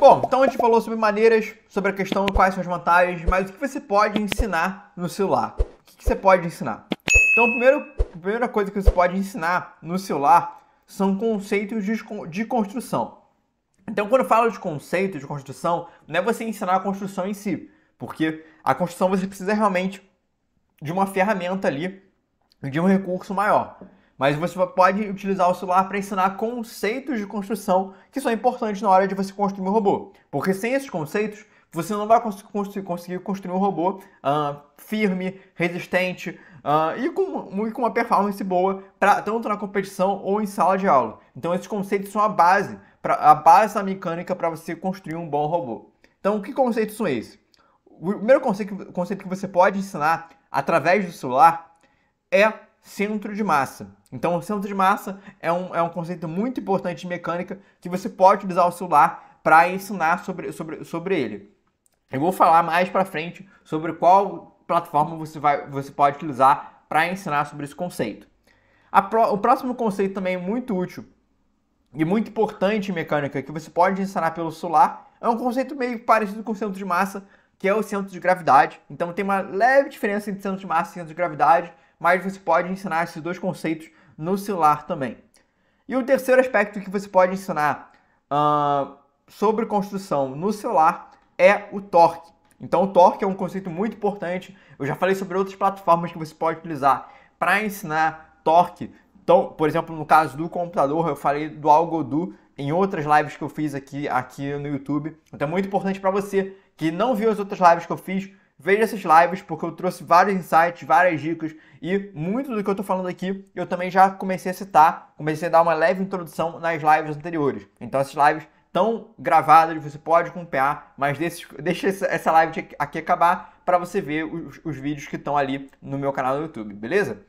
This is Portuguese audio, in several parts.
Bom, então a gente falou sobre maneiras, sobre a questão quais são as vantagens, mas o que você pode ensinar no celular? O que você pode ensinar? Então, a primeira, a primeira coisa que você pode ensinar no celular são conceitos de, de construção. Então, quando eu falo de conceito de construção, não é você ensinar a construção em si, porque a construção você precisa realmente de uma ferramenta ali, de um recurso maior mas você pode utilizar o celular para ensinar conceitos de construção que são importantes na hora de você construir um robô. Porque sem esses conceitos, você não vai conseguir construir um robô uh, firme, resistente uh, e, com, com, uma performance boa, pra, tanto na competição ou em sala de aula. Então, esses conceitos são a base, pra, a base da mecânica para você construir um bom robô. Então, que conceitos são esses? O primeiro conceito, conceito que você pode ensinar através do celular é centro de massa. Então, o centro de massa é um, é um conceito muito importante de mecânica que você pode utilizar o celular para ensinar sobre, sobre, sobre ele. Eu vou falar mais para frente sobre qual plataforma você, vai, você pode utilizar para ensinar sobre esse conceito. Pro, o próximo conceito também é muito útil e muito importante em mecânica que você pode ensinar pelo celular é um conceito meio parecido com o centro de massa, que é o centro de gravidade. Então tem uma leve diferença entre centro de massa e centro de gravidade, mas você pode ensinar esses dois conceitos no celular também. E o terceiro aspecto que você pode ensinar uh, sobre construção no celular é o torque. Então, o torque é um conceito muito importante. Eu já falei sobre outras plataformas que você pode utilizar para ensinar torque. Então, por exemplo, no caso do computador, eu falei do Algodu em outras lives que eu fiz aqui, aqui no YouTube. Então, é muito importante para você que não viu as outras lives que eu fiz, veja essas lives, porque eu trouxe vários insights, várias dicas e muito do que eu estou falando aqui eu também já comecei a citar, comecei a dar uma leve introdução nas lives anteriores. Então essas lives estão gravadas, você pode acompanhar, mas deixe deixa essa live aqui acabar para você ver os, os vídeos que estão ali no meu canal do YouTube, beleza?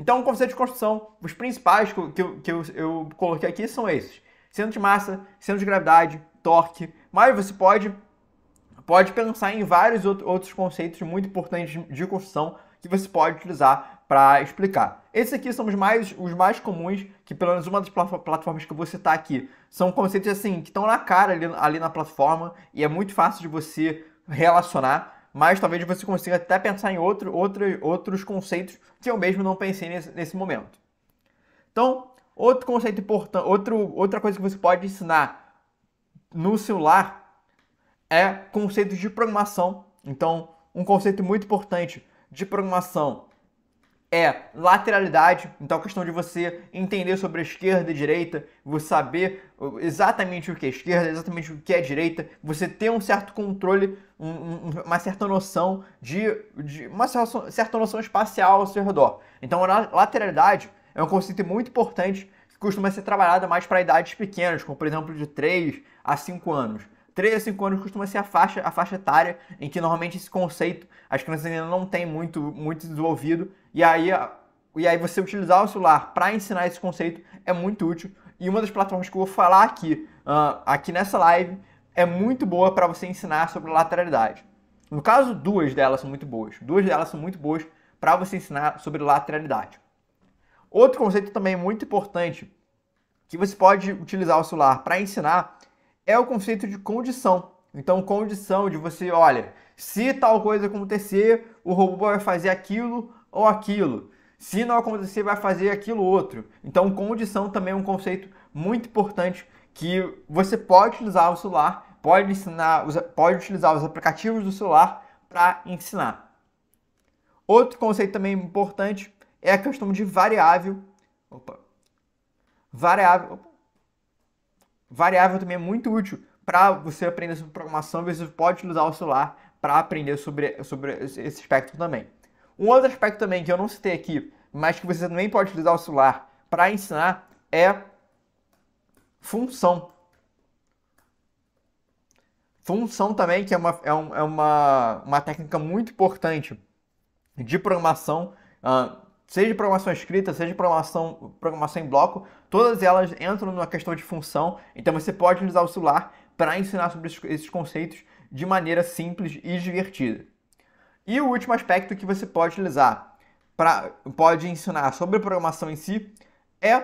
Então, o conceito de construção, os principais que, eu, que, eu, que eu, eu coloquei aqui são esses: centro de massa, centro de gravidade, torque, mas você pode pode pensar em vários outros conceitos muito importantes de construção que você pode utilizar para explicar. Esses aqui são os mais, os mais comuns, que pelo menos uma das plataformas que eu vou citar aqui, são conceitos assim que estão na cara ali, ali na plataforma e é muito fácil de você relacionar mas talvez você consiga até pensar em outro, outro, outros conceitos que eu mesmo não pensei nesse, nesse momento. Então, outro conceito importante, outra coisa que você pode ensinar no celular é conceito de programação. Então, um conceito muito importante de programação é lateralidade, então a questão de você entender sobre a esquerda e direita, você saber exatamente o que é esquerda, exatamente o que é direita, você ter um certo controle, um, uma certa noção de, de, uma certa noção espacial ao seu redor. Então a lateralidade é um conceito muito importante que costuma ser trabalhado mais para idades pequenas, como por exemplo de 3 a 5 anos. 3 a 5 anos costuma ser a faixa, a faixa etária em que normalmente esse conceito as crianças ainda não têm muito, muito desenvolvido. E aí, e aí você utilizar o celular para ensinar esse conceito é muito útil. E uma das plataformas que eu vou falar aqui, uh, aqui nessa live, é muito boa para você ensinar sobre lateralidade. No caso, duas delas são muito boas. Duas delas são muito boas para você ensinar sobre lateralidade. Outro conceito também muito importante que você pode utilizar o celular para ensinar é o conceito de condição. Então, condição de você, olha, se tal coisa acontecer, o robô vai fazer aquilo ou aquilo. Se não acontecer, vai fazer aquilo outro. Então, condição também é um conceito muito importante que você pode utilizar o celular, pode ensinar, pode utilizar os aplicativos do celular para ensinar. Outro conceito também importante é a questão de variável. Opa. Variável. Opa. Variável também é muito útil para você aprender sobre programação, você pode utilizar o celular para aprender sobre, sobre esse espectro também. Um outro aspecto também que eu não citei aqui, mas que você também pode utilizar o celular para ensinar é função. Função também, que é uma, é, um, é uma, uma técnica muito importante de programação, uh, seja programação escrita, seja programação, programação em bloco, todas elas entram numa questão de função. Então você pode utilizar o celular para ensinar sobre esses conceitos de maneira simples e divertida. E o último aspecto que você pode utilizar, para pode ensinar sobre programação em si, é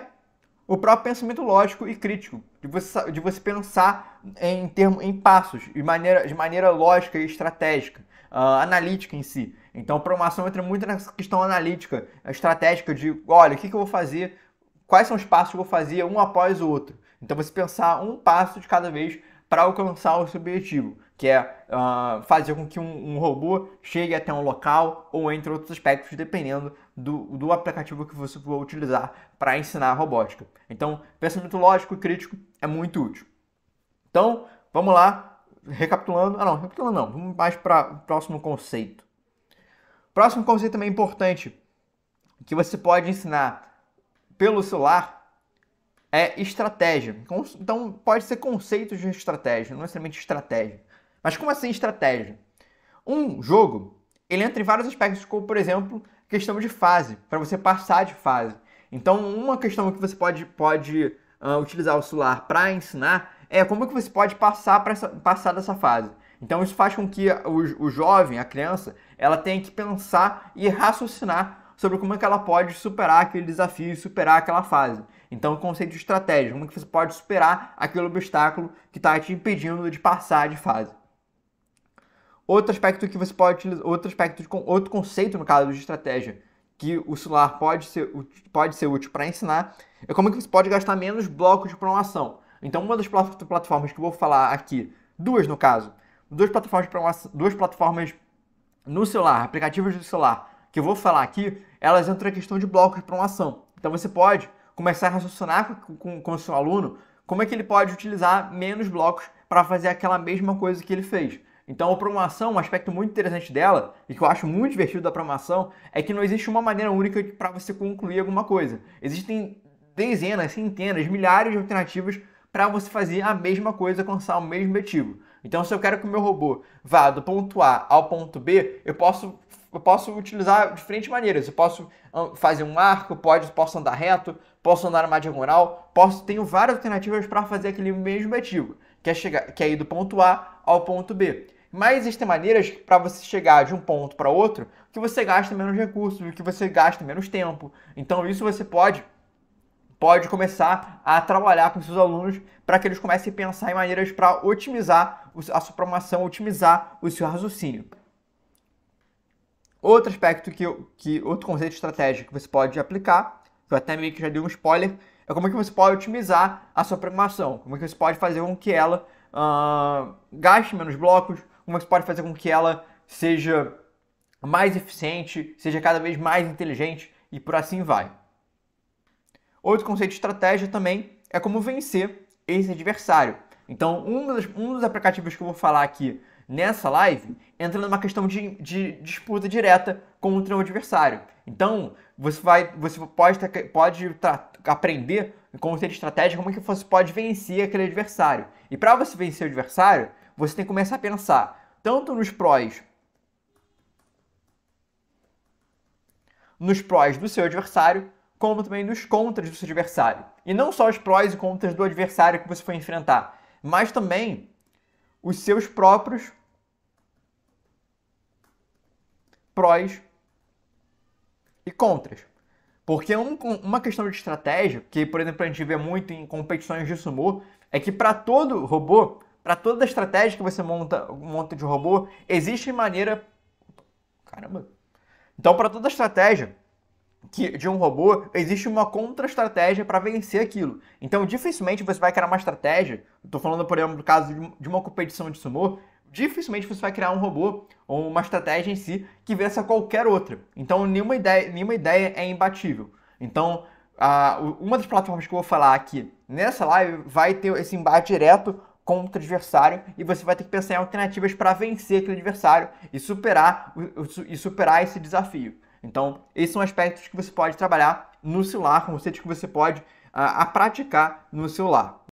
o próprio pensamento lógico e crítico, de você, de você pensar em, termo, em passos, de maneira, de maneira lógica e estratégica, uh, analítica em si. Então, a programação entra muito nessa questão analítica, estratégica de, olha, o que, que eu vou fazer, quais são os passos que eu vou fazer um após o outro. Então, você pensar um passo de cada vez para alcançar o seu objetivo que é uh, fazer com que um, um, robô chegue até um local ou entre outros aspectos, dependendo do, do aplicativo que você for utilizar para ensinar a robótica. Então, pensamento lógico e crítico é muito útil. Então, vamos lá, recapitulando. Ah, não, recapitulando não, vamos mais para o próximo conceito. Próximo conceito também importante que você pode ensinar pelo celular é estratégia. Então, pode ser conceito de estratégia, não necessariamente estratégia. Mas como assim estratégia? Um jogo, ele entra em vários aspectos, como por exemplo, questão de fase, para você passar de fase. Então, uma questão que você pode, pode uh, utilizar o celular para ensinar é como que você pode passar, essa, passar dessa fase. Então, isso faz com que o, o jovem, a criança, ela tenha que pensar e raciocinar sobre como é que ela pode superar aquele desafio, superar aquela fase. Então, o conceito de estratégia, como que você pode superar aquele obstáculo que está te impedindo de passar de fase. Outro aspecto que você pode utilizar, outro aspecto de, outro conceito no caso de estratégia que o celular pode ser, pode ser útil para ensinar é como que você pode gastar menos blocos de programação. Então, uma das plataformas que eu vou falar aqui, duas no caso, duas plataformas, duas plataformas no celular, aplicativos do celular, que eu vou falar aqui, elas entram na questão de blocos de programação. Então, você pode começar a raciocinar com, com, com o seu aluno como é que ele pode utilizar menos blocos para fazer aquela mesma coisa que ele fez. Então a programação, um aspecto muito interessante dela, e que eu acho muito divertido da programação, é que não existe uma maneira única para você concluir alguma coisa. Existem dezenas, centenas, milhares de alternativas para você fazer a mesma coisa, alcançar o mesmo objetivo. Então, se eu quero que o meu robô vá do ponto A ao ponto B, eu posso, eu posso utilizar diferentes maneiras. Eu posso ah, fazer um arco, pode, posso andar reto, posso andar numa diagonal, posso, tenho várias alternativas para fazer aquele mesmo objetivo, que é, chegar, que é ir do ponto A ao ponto B. Mas existem maneiras para você chegar de um ponto para outro que você gasta menos recursos, que você gasta menos tempo. Então isso você pode pode começar a trabalhar com seus alunos para que eles comecem a pensar em maneiras para otimizar a sua promoção otimizar o seu raciocínio. Outro aspecto que, que outro conceito de estratégia que você pode aplicar, que eu até meio que já dei um spoiler, é como é que você pode otimizar a sua programação, como é que você pode fazer com que ela uh, gaste menos blocos, como é você pode fazer com que ela seja mais eficiente, seja cada vez mais inteligente e por assim vai. Outro conceito de estratégia também é como vencer esse adversário. Então, um dos, um dos aplicativos que eu vou falar aqui nessa live entra numa questão de, de disputa direta contra o adversário. Então, você, vai, você pode, pode aprender com o conceito de estratégia como é que você pode vencer aquele adversário. E para você vencer o adversário, você tem que começar a pensar tanto nos prós nos prós do seu adversário, como também nos contras do seu adversário. E não só os prós e contras do adversário que você foi enfrentar, mas também os seus próprios prós e contras. Porque um, uma questão de estratégia, que por exemplo a gente vê muito em competições de sumô é que para todo robô para toda a estratégia que você monta, monta de robô, existe maneira. Caramba! Então, para toda a estratégia que, de um robô, existe uma contra-estratégia para vencer aquilo. Então, dificilmente você vai criar uma estratégia. Estou falando, por exemplo, do caso de uma competição de sumô. Dificilmente você vai criar um robô ou uma estratégia em si que vença qualquer outra. Então, nenhuma ideia, nenhuma ideia é imbatível. Então, uma das plataformas que eu vou falar aqui nessa live vai ter esse embate direto contra o adversário e você vai ter que pensar em alternativas para vencer aquele adversário e superar, e superar esse desafio. Então, esses são aspectos que você pode trabalhar no celular, conceitos que você pode a, ah, a praticar no celular.